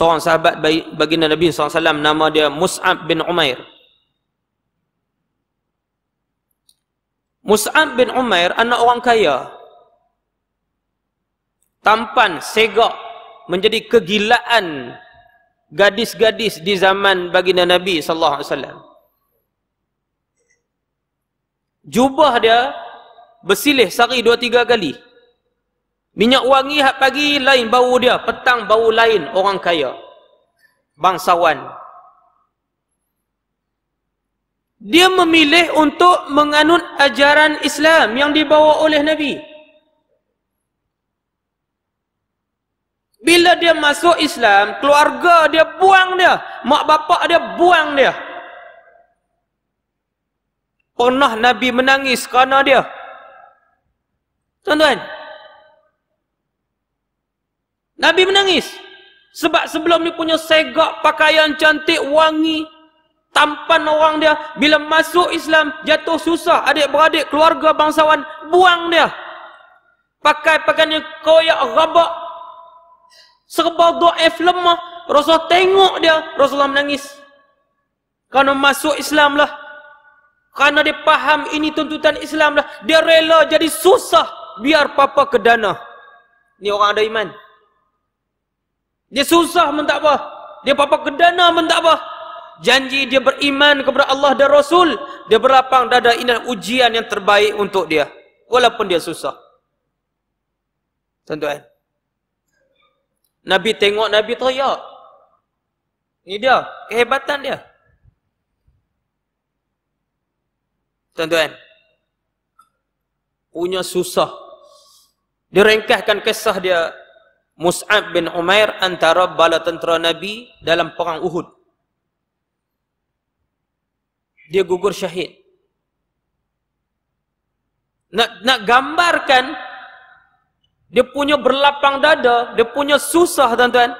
seorang sahabat baginda Nabi SAW nama dia Mus'ab bin Umair Mus'ab bin Umair anak orang kaya tampan, segak menjadi kegilaan gadis-gadis di zaman baginda Nabi SAW jubah dia bersilih sehari dua tiga kali Minyak wangi hak pagi lain bau dia, petang bau lain orang kaya. Bangsawan. Dia memilih untuk menganut ajaran Islam yang dibawa oleh Nabi. Bila dia masuk Islam, keluarga dia buang dia, mak bapak dia buang dia. Pernah Nabi menangis kerana dia. Tuan-tuan, Nabi menangis. Sebab sebelum ni punya segak pakaian cantik, wangi, tampan orang dia. Bila masuk Islam, jatuh susah adik-beradik, keluarga, bangsawan, buang dia. Pakai pakaian yang koyak, rabak. Serba do'if lemah. Rasul tengok dia, Rasulullah menangis. Kerana masuk Islam lah. Kerana dia faham ini tuntutan Islam lah. Dia rela jadi susah biar papa ke dana. Ni orang ada Iman. Dia susah pun tak apa. Dia apa-apa kedana pun tak apa. Janji dia beriman kepada Allah dan Rasul. Dia berlapang dada ini ujian yang terbaik untuk dia. Walaupun dia susah. Tuan-tuan. Nabi tengok Nabi teriak. Ini dia. Kehebatan dia. Tuan-tuan. Punya susah. Direngkahkan kisah dia Mus'ab bin Umair antara bala tentera Nabi dalam perang Uhud. Dia gugur syahid. Nak nak gambarkan dia punya berlapang dada, dia punya susah tuan-tuan.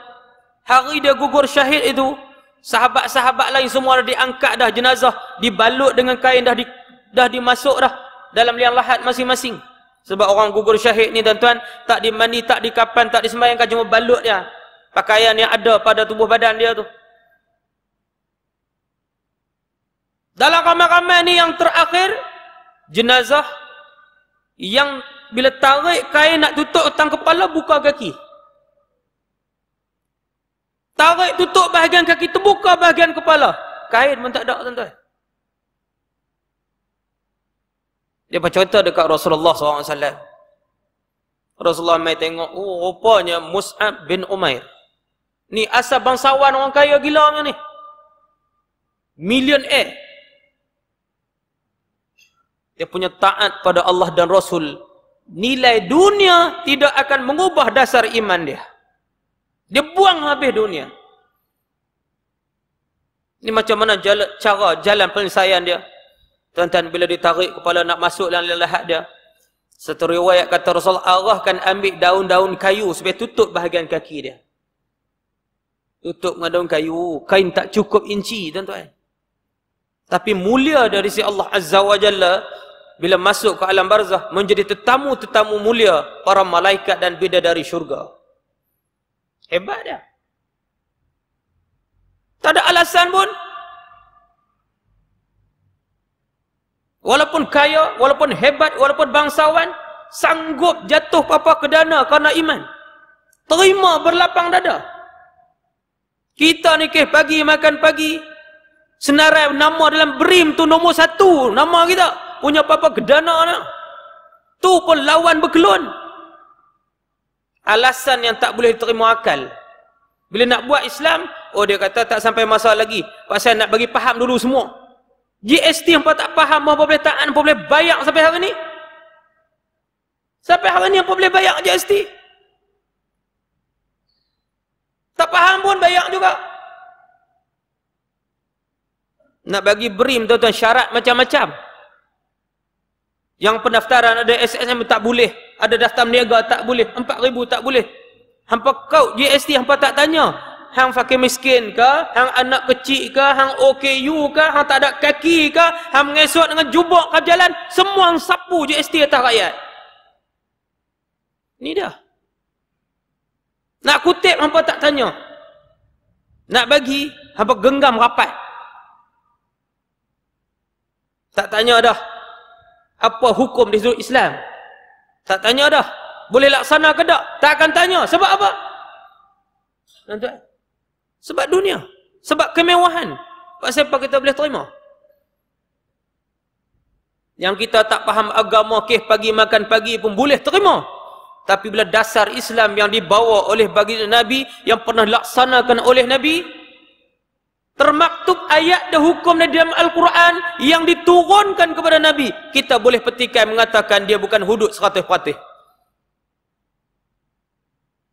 Hari dia gugur syahid itu, sahabat-sahabat lain semua dah diangkat dah jenazah, dibalut dengan kain dah di, dah dimasuk dah dalam liang lahat masing-masing. Sebab orang gugur syahid ni tuan-tuan, tak dimandi, tak dikapan, tak disembahyangkan cuma balut dia. Pakaian yang ada pada tubuh badan dia tu. Dalam ramai-ramai ni yang terakhir, jenazah yang bila tarik kain nak tutup tang kepala, buka kaki. Tarik tutup bahagian kaki, terbuka bahagian kepala. Kain pun tak ada tuan-tuan. Dia bercontoh dekat Rasulullah SAW. Rasulullah mai tengok, oh rupanya Mus'ab bin Umair. Ni asal bangsawan orang kaya gila punya ni. Millionaire. Dia punya taat pada Allah dan Rasul. Nilai dunia tidak akan mengubah dasar iman dia. Dia buang habis dunia. Ini macam mana jala, cara jalan penyelesaian dia. Tuan-tuan bila ditarik kepala nak masuk dalam lahat dia. Satu riwayat kata Rasulullah arahkan ambil daun-daun kayu supaya tutup bahagian kaki dia. Tutup dengan daun kayu. Kain tak cukup inci tuan-tuan. Tapi mulia dari si Allah Azza wa Jalla bila masuk ke alam barzah menjadi tetamu-tetamu mulia para malaikat dan beda dari syurga. Hebat dia. Tak ada alasan pun walaupun kaya, walaupun hebat, walaupun bangsawan, sanggup jatuh papa ke dana kerana iman. Terima berlapang dada. Kita ni ke pagi, makan pagi, senarai nama dalam brim tu nombor satu nama kita. Punya papa ke dana ni. Tu pun lawan berkelun. Alasan yang tak boleh diterima akal. Bila nak buat Islam, oh dia kata tak sampai masa lagi. Pasal nak bagi faham dulu semua. GST yang tak faham apa boleh taat apa boleh bayar sampai hari ni sampai hari ni hangpa boleh bayar GST tak faham pun bayar juga nak bagi brim tuan-tuan syarat macam-macam yang pendaftaran ada SSM tak boleh ada daftar niaga tak boleh 4000 tak boleh hangpa kau GST hangpa tak tanya hang fakir miskin ke hang anak kecil ke hang OKU ke hang tak ada kaki ke hang mengesot dengan jubah ke jalan semua hang sapu GST atas rakyat ni dah nak kutip hangpa tak tanya nak bagi hangpa genggam rapat tak tanya dah apa hukum di sudut Islam tak tanya dah boleh laksana ke tak tak akan tanya sebab apa tuan-tuan sebab dunia. Sebab kemewahan. Sebab siapa kita boleh terima? Yang kita tak faham agama, keh pagi makan pagi pun boleh terima. Tapi bila dasar Islam yang dibawa oleh bagi Nabi, yang pernah laksanakan oleh Nabi, termaktub ayat dan hukum di dalam Al-Quran yang diturunkan kepada Nabi, kita boleh petikai mengatakan dia bukan hudud seratus-peratus.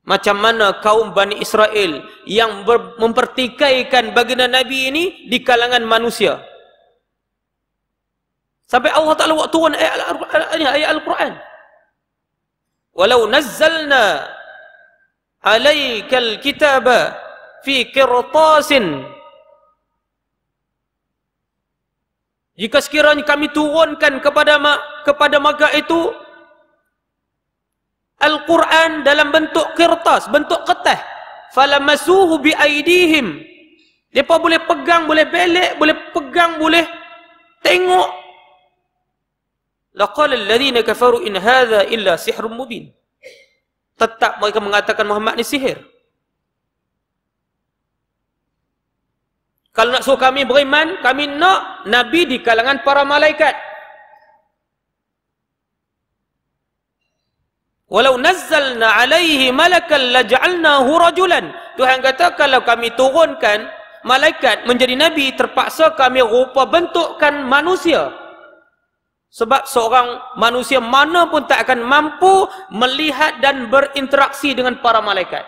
Macam mana kaum Bani Israel yang mempertikaikan baginda Nabi ini di kalangan manusia. Sampai Allah Ta'ala buat turun ayat Al-Quran. Walau nazzalna alaikal kitaba fi kirtasin jika sekiranya kami turunkan kepada kepada maga itu Al-Quran dalam bentuk kertas, bentuk kertas. Falamasuhu bi aidihim. Depa boleh pegang, boleh belek, boleh pegang, boleh tengok. Laqala alladhina kafaru in hadha illa sihrun mubin. Tetap mereka mengatakan Muhammad ni sihir. Kalau nak suruh kami beriman, kami nak Nabi di kalangan para malaikat. Walau nazzalna alaihi malakan laj'alnahu rajulan. Tuhan kata kalau kami turunkan malaikat menjadi nabi terpaksa kami rupa bentukkan manusia. Sebab seorang manusia mana pun tak akan mampu melihat dan berinteraksi dengan para malaikat.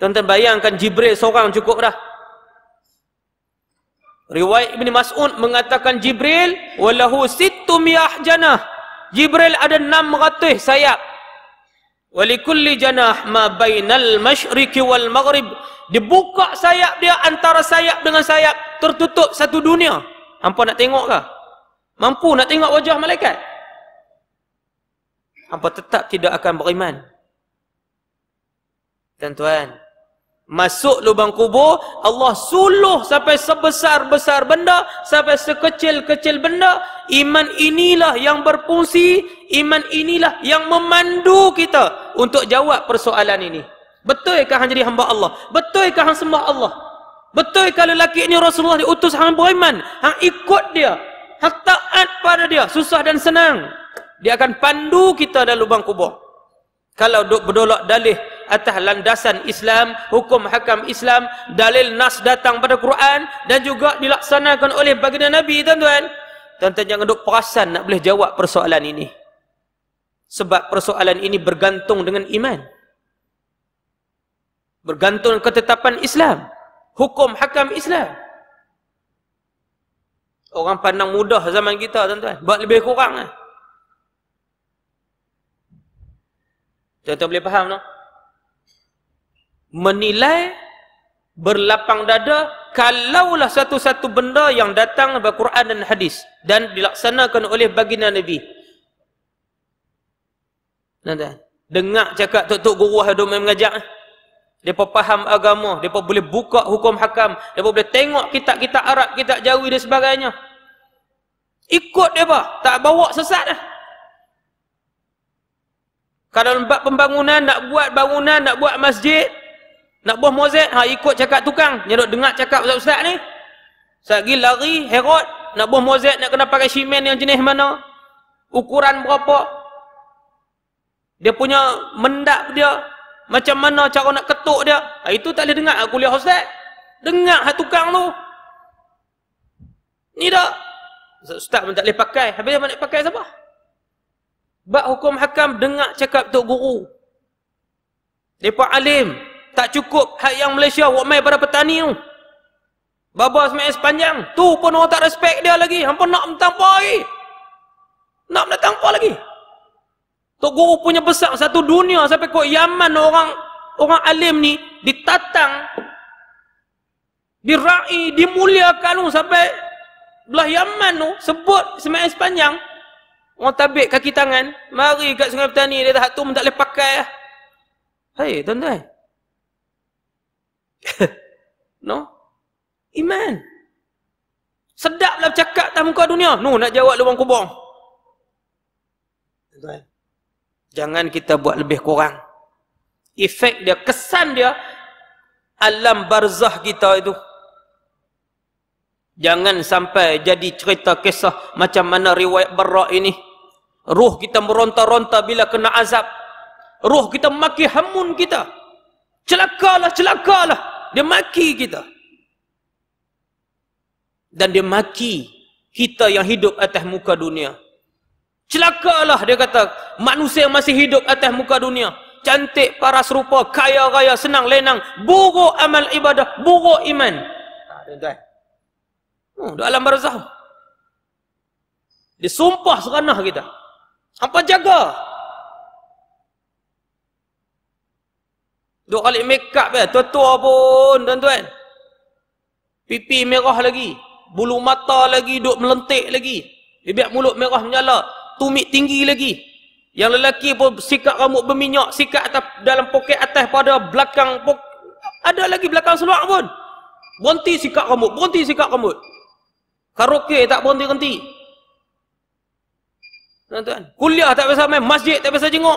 Tuan-tuan bayangkan Jibril seorang cukup dah. Riwayat Ibn Mas'ud mengatakan Jibril walahu sittu miyah Jibril ada enam 600 sayap. Walikulli janah ma bainal masyriqi wal maghrib. Dibuka sayap dia antara sayap dengan sayap tertutup satu dunia. Hampa nak tengok kah? Mampu nak tengok wajah malaikat? Hampa tetap tidak akan beriman. Tuan-tuan, Masuk lubang kubur, Allah suluh sampai sebesar-besar benda, sampai sekecil-kecil benda. Iman inilah yang berfungsi, iman inilah yang memandu kita untuk jawab persoalan ini. Betulkah hang jadi hamba Allah? Betulkah hang sembah Allah? Betul kalau lelaki ini Rasulullah diutus hang beriman, hang ikut dia, hang taat pada dia, susah dan senang. Dia akan pandu kita dalam lubang kubur. Kalau duk berdolak dalih atas landasan Islam, hukum hakam Islam, dalil nas datang pada Quran dan juga dilaksanakan oleh baginda Nabi, tuan-tuan. Tuan-tuan jangan duk perasan nak boleh jawab persoalan ini. Sebab persoalan ini bergantung dengan iman. Bergantung ketetapan Islam, hukum hakam Islam. Orang pandang mudah zaman kita, tuan-tuan. Buat lebih kurang. Lah. Tuan-tuan boleh faham, tak? No? menilai berlapang dada kalaulah satu-satu benda yang datang dari Quran dan hadis dan dilaksanakan oleh baginda Nabi. Nada dengar cakap tok-tok guru ada main mengajar. Depa faham agama, depa boleh buka hukum hakam, depa boleh tengok kitab-kitab Arab, kitab Jawi dan sebagainya. Ikut depa, tak bawa sesat dah. Kalau lembab pembangunan nak buat bangunan, nak buat masjid, nak buah mozek, ha ikut cakap tukang. Nyedok dengar cakap ustaz-ustaz ni. Saya pergi lari, herot. Nak buah mozek, nak kena pakai simen yang jenis mana. Ukuran berapa. Dia punya mendak dia. Macam mana cara nak ketuk dia. Ha, itu tak boleh dengar ha, kuliah ustaz. Dengar ha, tukang tu. Ni dah. Ustaz pun tak boleh pakai. Habis dia nak pakai siapa? Bak hukum hakam, dengar cakap tok guru. Mereka alim tak cukup hak yang Malaysia buat main pada petani tu. Baba semai sepanjang, tu pun orang tak respect dia lagi. Hampa nak datang apa lagi? Nak datang apa lagi? Tok guru punya besar satu dunia sampai kau Yaman orang orang alim ni ditatang dirai dimuliakan sampai belah Yaman tu sebut semai sepanjang orang tabik kaki tangan mari kat sungai petani dia tak tu tak boleh pakai Hai, hey, tuan-tuan. no? Iman. Sedaplah cakap dalam muka dunia. No, nak jawab lubang kubur. Tuan. Jangan kita buat lebih kurang. Efek dia, kesan dia, alam barzah kita itu. Jangan sampai jadi cerita kisah macam mana riwayat berak ini. Ruh kita meronta-ronta bila kena azab. Ruh kita maki hamun kita celakalah, celakalah. Dia maki kita. Dan dia maki kita yang hidup atas muka dunia. Celakalah, dia kata, manusia yang masih hidup atas muka dunia. Cantik, paras rupa, kaya raya, senang, lenang. Buruk amal ibadah, buruk iman. Tuan-tuan. Hmm, di alam barzah. Dia sumpah seranah kita. Sampai jaga. Duk kali make up ya. Kan, Tua-tua pun tuan-tuan. Pipi merah lagi. Bulu mata lagi duk melentik lagi. Bibir mulut merah menyala. Tumit tinggi lagi. Yang lelaki pun sikat rambut berminyak. Sikat atas, dalam poket atas pada belakang. Pok, ada lagi belakang seluar pun. Berhenti sikat rambut. Berhenti sikat rambut. Karaoke tak berhenti-henti. Tuan-tuan. Kuliah tak biasa main. Masjid tak biasa jenguk.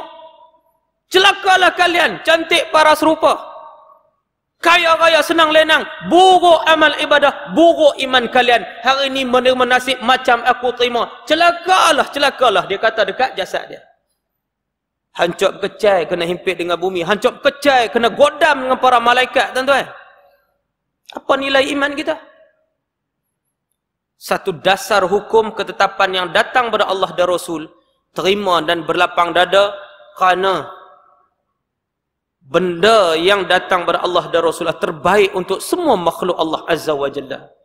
Celakalah kalian cantik paras rupa. Kaya kaya senang lenang. Buruk amal ibadah. Buruk iman kalian. Hari ini menerima nasib macam aku terima. Celakalah, celakalah. Dia kata dekat jasad dia. Hancur kecai kena himpit dengan bumi. Hancur kecai kena godam dengan para malaikat. Tuan-tuan. Apa nilai iman kita? Satu dasar hukum ketetapan yang datang kepada Allah dan Rasul. Terima dan berlapang dada. Kerana benda yang datang kepada Allah dan Rasulullah terbaik untuk semua makhluk Allah Azza wa Jalla.